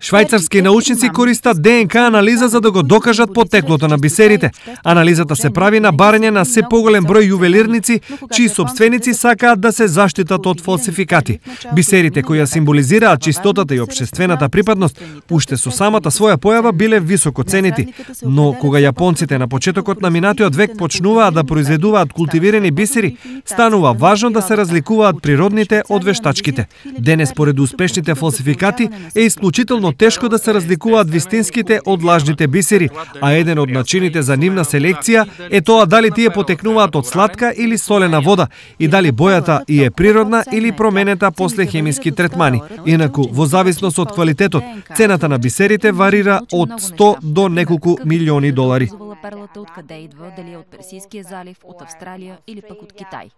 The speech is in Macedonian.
Швајцарски научници користат ДНК анализа за да го докажат потеклото на бисерите. Анализата се прави на барење на се поголем број ювелирници, чии собственици сакаат да се заштитат од фалсификати. Бисерите кои ја символизираат чистотата и обществената припадност, уште со самата своја појава биле високо ценети. Но кога јапонците на почетокот на минатиот век почнуваат да произведуваат култивирани бисери, станува важно да се разликуваат природните од вештачките. Денес, поред успешните фалсификати, е исклучително Но тешко да се разликуваат вистинските од лажните бисери, а еден од начините за нивна селекција е тоа дали тие потекнуваат од сладка или солена вода и дали бојата и е природна или променета после хемиски третмани. Инаку, во зависност од квалитетот, цената на бисерите варира од 100 до неколку милиони долари. Перлата од каде идва, дали од Персискиот залив, од Австралија или пак од Китај.